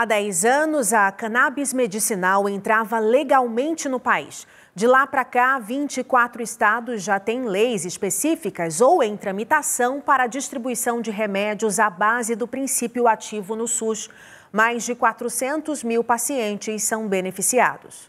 Há 10 anos, a cannabis medicinal entrava legalmente no país. De lá para cá, 24 estados já têm leis específicas ou em tramitação para a distribuição de remédios à base do princípio ativo no SUS. Mais de 400 mil pacientes são beneficiados.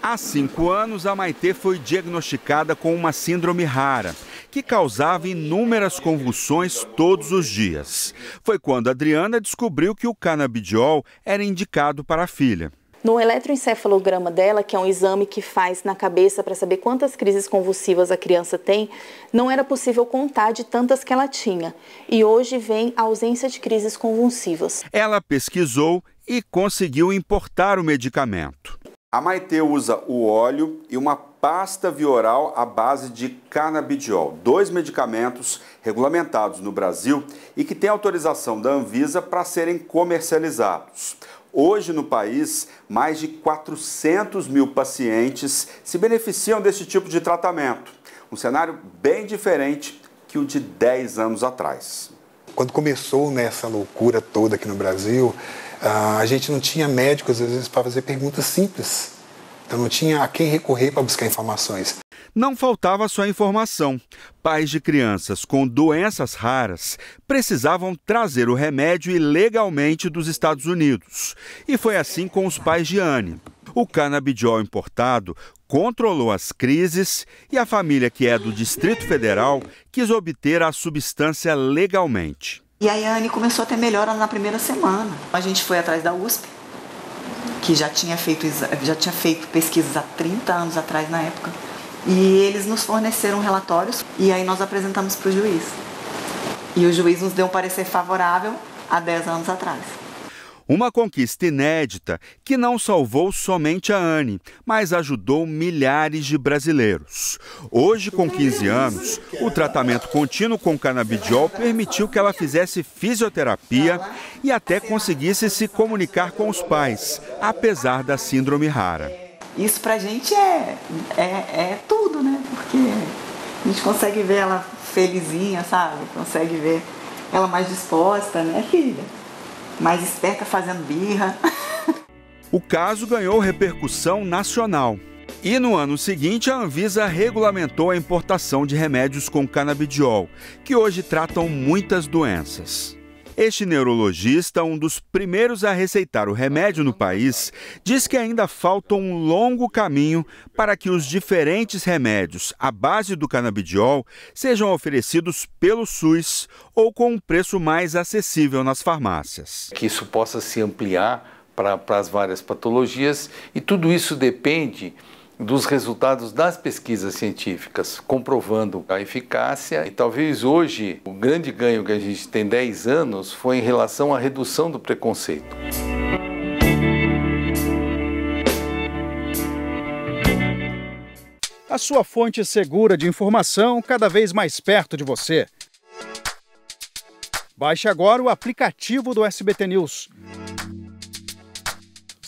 Há cinco anos, a Maitê foi diagnosticada com uma síndrome rara que causava inúmeras convulsões todos os dias. Foi quando Adriana descobriu que o canabidiol era indicado para a filha. No eletroencefalograma dela, que é um exame que faz na cabeça para saber quantas crises convulsivas a criança tem, não era possível contar de tantas que ela tinha. E hoje vem a ausência de crises convulsivas. Ela pesquisou e conseguiu importar o medicamento. A Maite usa o óleo e uma pasta vioral à base de canabidiol, dois medicamentos regulamentados no Brasil e que têm autorização da Anvisa para serem comercializados. Hoje no país, mais de 400 mil pacientes se beneficiam desse tipo de tratamento. Um cenário bem diferente que o de 10 anos atrás quando começou nessa né, loucura toda aqui no Brasil, ah, a gente não tinha médicos, às vezes, para fazer perguntas simples. Então não tinha a quem recorrer para buscar informações. Não faltava só informação. Pais de crianças com doenças raras precisavam trazer o remédio ilegalmente dos Estados Unidos. E foi assim com os pais de Anne. O canabidiol importado controlou as crises e a família que é do Distrito Federal quis obter a substância legalmente. E a Yane começou a ter melhora na primeira semana. A gente foi atrás da USP, que já tinha feito, já tinha feito pesquisas há 30 anos atrás na época. E eles nos forneceram relatórios e aí nós apresentamos para o juiz. E o juiz nos deu um parecer favorável há 10 anos atrás. Uma conquista inédita que não salvou somente a Anne, mas ajudou milhares de brasileiros. Hoje, com 15 anos, o tratamento contínuo com canabidiol permitiu que ela fizesse fisioterapia e até conseguisse se comunicar com os pais, apesar da síndrome rara. Isso pra gente é, é, é tudo, né? Porque a gente consegue ver ela felizinha, sabe? Consegue ver ela mais disposta, né, filha? mais esperta fazendo birra. O caso ganhou repercussão nacional. E no ano seguinte, a Anvisa regulamentou a importação de remédios com canabidiol, que hoje tratam muitas doenças. Este neurologista, um dos primeiros a receitar o remédio no país, diz que ainda falta um longo caminho para que os diferentes remédios à base do canabidiol sejam oferecidos pelo SUS ou com um preço mais acessível nas farmácias. Que isso possa se ampliar para, para as várias patologias e tudo isso depende dos resultados das pesquisas científicas, comprovando a eficácia. E talvez hoje o grande ganho que a gente tem 10 anos foi em relação à redução do preconceito. A sua fonte segura de informação cada vez mais perto de você. Baixe agora o aplicativo do SBT News.